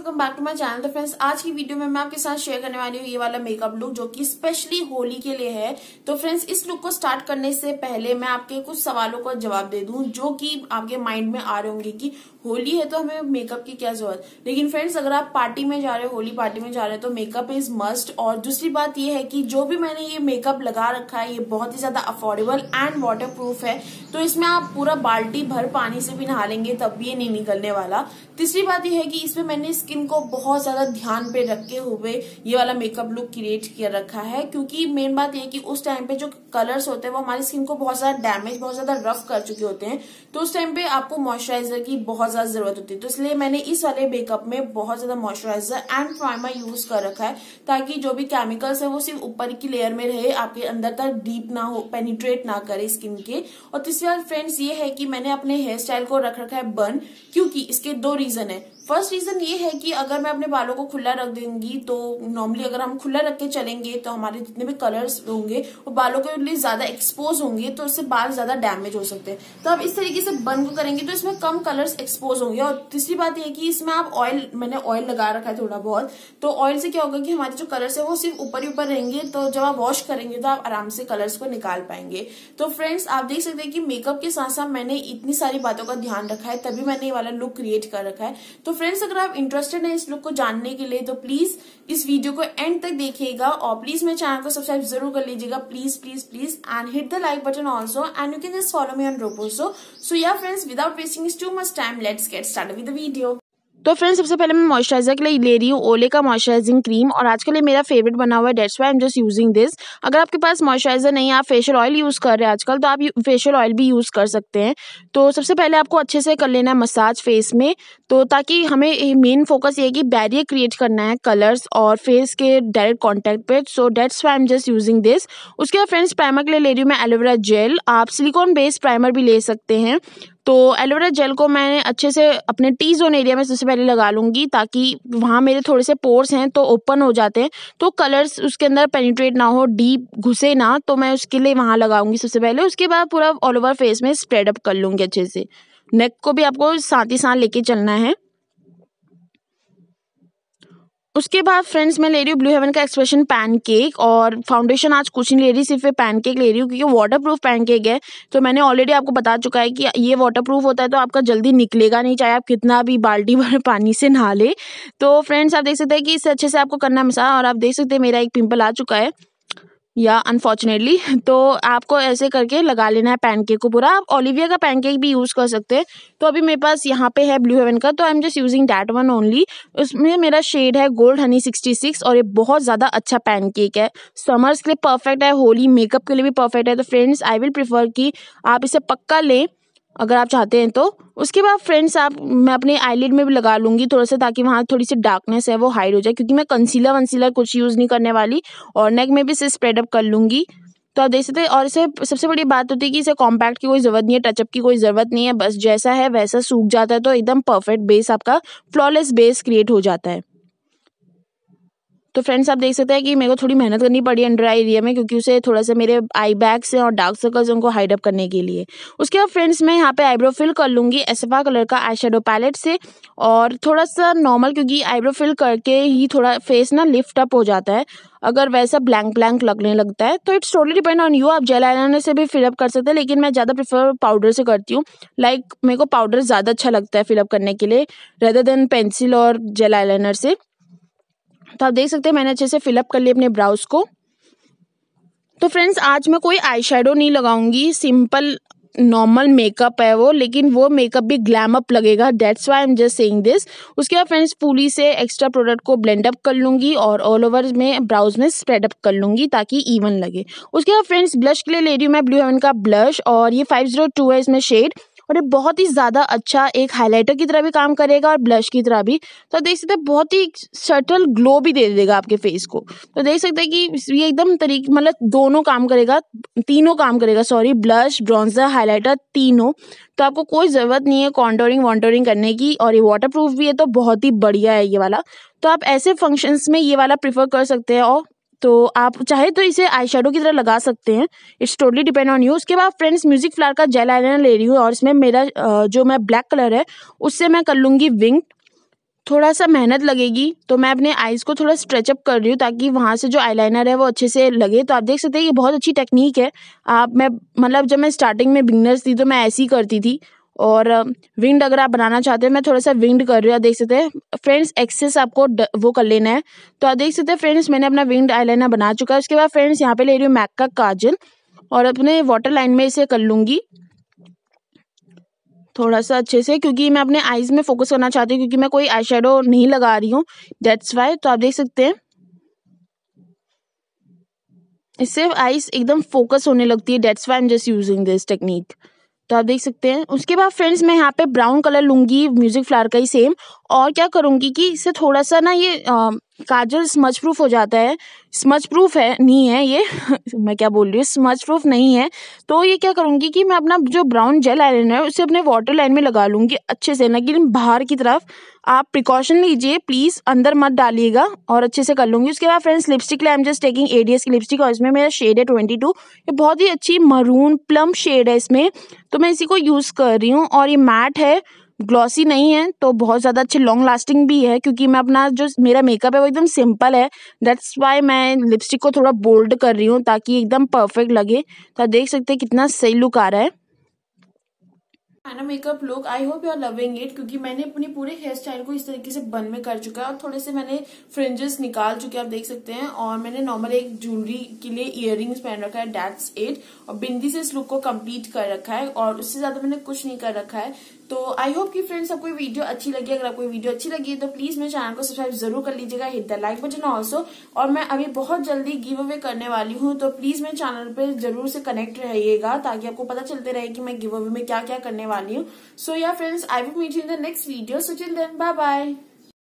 welcome back to my channel तो friends आज की वीडियो में मैं आपके साथ शेयर करने वाली हूँ ये वाला मेकअप लुक जो कि स्पेशली होली के लिए है तो फ्रेंड्स इस लुक को स्टार्ट करने से पहले मैं आपके कुछ सवालों का जवाब दे दूं जो कि आपके माइंड में आ रहे होंगे कि होली है तो हमें मेकअप की क्या जरूरत लेकिन फ्रेंड्स अगर आप पार्टी में जा रहे हो होली पार्टी में जा रहे हो तो मेकअप इज मस्ट और दूसरी बात यह है कि जो भी मैंने ये मेकअप लगा रखा है ये बहुत ही ज्यादा अफोर्डेबल एंड वाटर है तो इसमें आप पूरा बाल्टी भर पानी से भी नहा लेंगे तब भी ये नहीं निकलने वाला तीसरी बात यह है कि इसमें मैंने स्किन को बहुत ज्यादा ध्यान पे रखे हुए ये वाला मेकअप लुक क्रिएट किया रखा है क्योंकि मेन बात ये कि उस टाइम पे जो कलर्स होते हैं वो हमारी स्किन को बहुत ज्यादा डैमेज बहुत ज्यादा रफ कर चुके होते हैं तो उस टाइम पे आपको मॉइस्चराइजर की बहुत ज्यादा जरूरत होती है तो इसलिए मैंने इस वाले मेकअप में बहुत ज्यादा मॉइस्चराइजर एंड प्राइमर यूज कर रखा है ताकि जो भी केमिकल्स है वो सिर्फ ऊपर की लेयर में रहे आपके अंदर तक डीप ना हो पेनिट्रेट ना करे स्किन के और तीसरी बात फ्रेंड्स ये है कि मैंने अपने हेयर स्टाइल को रख रखा है बर्न क्योंकि इसके दो रीजन है फर्स्ट रीजन ये है कि अगर मैं अपने बालों को खुला रख दूंगी तो नॉर्मली अगर हम खुला रख के चलेंगे तो हमारे जितने भी कलर्स होंगे वो बालों के लिए ज्यादा एक्सपोज होंगे तो उससे बाल ज्यादा डैमेज हो सकते हैं तो आप इस तरीके से बंद करेंगे तो इसमें कम कलर्स एक्सपोज होंगे और तीसरी बात यह कि इसमें आप ऑयल मैंने ऑयल लगा रखा है थोड़ा बहुत तो ऑयल से क्या होगा कि हमारे जो कलर्स है वो सिर्फ ऊपर ही ऊपर रहेंगे तो जब आप वॉश करेंगे तो आप आराम से कलर्स को निकाल पाएंगे तो फ्रेंड्स आप देख सकते हैं कि मेकअप के साथ साथ मैंने इतनी सारी बातों का ध्यान रखा है तभी मैंने ये वाला लुक क्रिएट कर रखा है तो फ्रेंड्स अगर आप इंटरेस्टेड हैं इस लुक को जानने के लिए तो प्लीज इस वीडियो को एंड तक देखिएगा और प्लीज मेरे चैनल को सब्सक्राइब जरूर कर लीजिएगा please please please and hit the like button also and you can just follow me on Roposo so yeah friends without wasting is too much time let's get start with video तो friends सबसे पहले मैं moisturiser के लिए ले रही हूँ ओले का मॉइस्चराइजिंग क्रीम और आज के लिए मेरा फेवरेट बना हुआ है that's why am just using this अगर आपके पास मॉइस्चराइजर नहीं है आप फेशियल ऑयल यूज़ कर रहे हैं आजकल तो आप फेशियल ऑयल भी यूज़ कर सकते हैं तो सबसे पहले आपको अच्छे से कर लेना है मसाज फेस में तो ताकि हमें मेन फोकस ये है कि बैरियर क्रिएट करना है कलर्स और फेस के डायरेक्ट कॉन्टैक्ट पे so that's why am just using this उसके बाद फ्रेंड्स प्राइमर के लिए ले रही हूँ मैं एलोवेरा जेल आप सिलिकॉन बेस्ड प्राइमर भी ले सकते हैं तो एलोवेरा जेल को मैं अच्छे से अपने टी जोन एरिया में सबसे पहले लगा लूँगी ताकि वहाँ मेरे थोड़े से पोर्स हैं तो ओपन हो जाते हैं तो कलर्स उसके अंदर पेनिट्रेट ना हो डीप घुसे ना तो मैं उसके लिए वहाँ लगाऊंगी सबसे पहले उसके बाद पूरा ऑल ओवर फेस में स्प्रेड अप कर लूँगी अच्छे से नेक को भी आपको साथ ही साथ लेके चलना है उसके बाद फ्रेंड्स मैं ले रही हूँ ब्लू हेवन का एक्सप्रेशन पैनकेक और फाउंडेशन आज कुछ नहीं ले रही सिर्फ पैनकेक ले रही हूँ क्योंकि वाटर प्रूफ पैनकेक है तो मैंने ऑलरेडी आपको बता चुका है कि ये वाटर प्रूफ होता है तो आपका जल्दी निकलेगा नहीं चाहे आप कितना भी बाल्टी भर पानी से नहा ले तो फ्रेंड्स आप देख सकते हैं कि इससे अच्छे से आपको करना मिसा और आप देख सकते हैं मेरा एक पिम्पल आ चुका है या अनफॉर्चुनेटली तो आपको ऐसे करके लगा लेना है पैनकेक को पूरा आप ओलिविया का पैनकेक भी यूज़ कर सकते हैं तो अभी मेरे पास यहाँ पे है ब्लू हेवन का तो I am just using that one only उसमें मेरा शेड है गोल्ड हनी सिक्सटी सिक्स और ये बहुत ज़्यादा अच्छा पैनकेक है समर्स के लिए परफेक्ट है होली मेकअप के लिए भी परफेक्ट है तो फ्रेंड्स आई विल प्रीफर कि आप इसे पक्का लें अगर आप चाहते हैं तो उसके बाद फ्रेंड्स आप मैं अपने आईलिड में भी लगा लूँगी थोड़ा सा ताकि वहाँ थोड़ी सी डार्कनेस है वो हाइड हो जाए क्योंकि मैं कंसीलर वंसीलर कुछ यूज़ नहीं करने वाली और नेक में भी इसे स्प्रेडअप कर लूँगी तो आप देख सकते और इसे सबसे बड़ी बात होती है कि इसे कॉम्पैक्ट की कोई ज़रूरत नहीं है टचअप की कोई ज़रूरत नहीं है बस जैसा है वैसा सूख जाता है तो एकदम परफेक्ट बेस आपका फ्लॉलेस बेस क्रिएट हो जाता है तो फ्रेंड्स आप देख सकते हैं कि मेरे को थोड़ी मेहनत करनी पड़ी अंडर आई एरिया में क्योंकि उसे थोड़ा सा मेरे आई बैग्स हैं और डार्क सर्कल्स उनको हाइड अप करने के लिए उसके बाद फ्रेंड्स मैं यहाँ पे आईब्रो फिल कर लूँगी एसफा कलर का आई शेडो पैलेट से और थोड़ा सा नॉर्मल क्योंकि आईब्रो फिल करके ही थोड़ा फेस ना लिफ्ट अप हो जाता है अगर वैसा ब्लैंक ब्लैंक लगने लगता है तो it's totally depend on you आप जेल आइलाइनर से भी फिलअप कर सकते हैं लेकिन मैं ज़्यादा प्रेफर पाउडर से करती हूँ लाइक मेरे को पाउडर ज़्यादा अच्छा लगता है फिलअप करने के लिए रेदर देन पेंसिल और जेल आइलाइनर से तो आप देख सकते हैं मैंने अच्छे से फिलअप कर लिया अपने ब्राउज को तो फ्रेंड्स आज मैं कोई आई नहीं लगाऊंगी सिंपल नॉर्मल मेकअप है वो लेकिन वो मेकअप भी ग्लैम अप लगेगा that's why am just saying this उसके बाद फ्रेंड्स पूरी से एक्स्ट्रा प्रोडक्ट को ब्लेंड अप कर लूँगी और ऑल ओवर में ब्राउज में स्प्रेड अप कर लूँगी ताकि इवन लगे उसके बाद फ्रेंड्स ब्लश के लिए ले रही हूँ मैं ब्लू हेवन का ब्लश और ये फाइव जीरो टू है इसमें शेड और ये बहुत ही ज़्यादा अच्छा एक हाइलाइटर की तरह भी काम करेगा और ब्लश की तरह भी तो आप देख सकते हैं बहुत ही सटल ग्लो भी दे देगा आपके फेस को तो देख सकते हैं कि ये एकदम तरीक मतलब दोनों काम करेगा तीनों काम करेगा सॉरी ब्लश ब्रॉन्जर हाइलाइटर तीनों तो आपको कोई ज़रूरत नहीं है कॉन्टोरिंग वॉन्टोरिंग करने की और ये वाटर प्रूफ भी है तो बहुत ही बढ़िया है ये वाला तो आप ऐसे फंक्शंस में ये वाला प्रीफर कर सकते हैं और तो आप चाहे तो इसे आई शेडो की तरह लगा सकते हैं it's totally depend on you उसके बाद फ्रेंड्स म्यूजिक फ्लावर का जेल आई ले रही हूँ और इसमें मेरा जो मैं ब्लैक कलर है उससे मैं कर लूँगी विंग थोड़ा सा मेहनत लगेगी तो मैं अपने आईज को थोड़ा स्ट्रेचअप कर रही हूँ ताकि वहाँ से जो आईलाइनर है वो अच्छे से लगे तो आप देख सकते हैं ये बहुत अच्छी टेक्निक है आप मैं मतलब जब मैं स्टार्टिंग में बिगनर्स थी तो मैं ऐसी करती थी और विंड अगर आप बनाना चाहते हो मैं थोड़ा सा विंड कर रही हूँ देख सकते हैं फ्रेंड्स एक्सेस आपको वो कर लेना है तो आप देख सकते हैं फ्रेंड्स मैंने अपना विंड आईलाइनर बना चुका है उसके बाद फ्रेंड्स यहाँ पे ले रही हूँ मैक का काजल और अपने वाटर लाइन में इसे कर लूँगी थोड़ा सा अच्छे से क्योंकि मैं अपने आईज में फोकस करना चाहती हूँ क्योंकि मैं कोई आई नहीं लगा रही हूँ डेट्स वाई तो आप देख सकते हैं इससे आईज एकदम फोकस होने लगती है that's why am just using this technique तो आप देख सकते हैं उसके बाद फ्रेंड्स मैं यहाँ पे ब्राउन कलर लूंगी म्यूजिक फ्लावर का ही सेम और क्या करूँगी कि इससे थोड़ा सा ना ये काजल स्मच प्रूफ हो जाता है स्मच प्रूफ है नहीं है ये मैं क्या बोल रही हूँ स्मच प्रूफ नहीं है तो ये क्या करूँगी कि मैं अपना जो ब्राउन जेल आईलाइनर है उसे अपने वाटर लाइन में लगा लूँगी अच्छे से ना कि बाहर की तरफ आप प्रिकॉशन लीजिए प्लीज़ अंदर मत डालिएगा और अच्छे से कर लूँगी उसके बाद friends lipstick lime just taking a की लिपस्टिक और इसमें मेरा शेड है ट्वेंटी टू ये बहुत ही अच्छी मरून प्लम शेड है इसमें तो मैं इसी को यूज़ कर रही हूँ और ये मैट है ग्लॉसी नहीं है तो बहुत ज़्यादा अच्छे लॉन्ग लास्टिंग भी है क्योंकि मैं अपना जो मेरा मेकअप है वो एकदम सिंपल है दैट्स वाई मैं लिपस्टिक को थोड़ा बोल्ड कर रही हूँ ताकि एकदम परफेक्ट लगे तो आप देख सकते हैं कितना सही लुक आ रहा है खाना makeup look I hope you are loving it क्योंकि मैंने अपने पूरे हेयर स्टाइल को इस तरीके से बन में कर चुका है और थोड़े से मैंने फ्रिंजेस निकाल चुके हैं आप देख सकते हैं और मैंने नॉर्मल एक ज्वेलरी के लिए इयर पहन रखा है डैट्स एट और बिंदी से इस लुक को कंप्लीट कर रखा है और उससे ज्यादा मैंने कुछ नहीं कर रखा है तो आई होप कि फ्रेंड्स आपको वीडियो अच्छी लगी अगर आपको वीडियो अच्छी लगी है तो प्लीज मेरे चैनल को सब्सक्राइब जरूर कर लीजिएगा hit the like button also और मैं अभी बहुत जल्दी गिव अवे करने वाली हूँ तो प्लीज मेरे चैनल पर जरूर से कनेक्ट रहिएगा ताकि आपको पता चलते रहे कि मैं गिव अवे में क्या क्या करने वाली हूँ so yeah friends I will meet you in the next video so chill then bye bye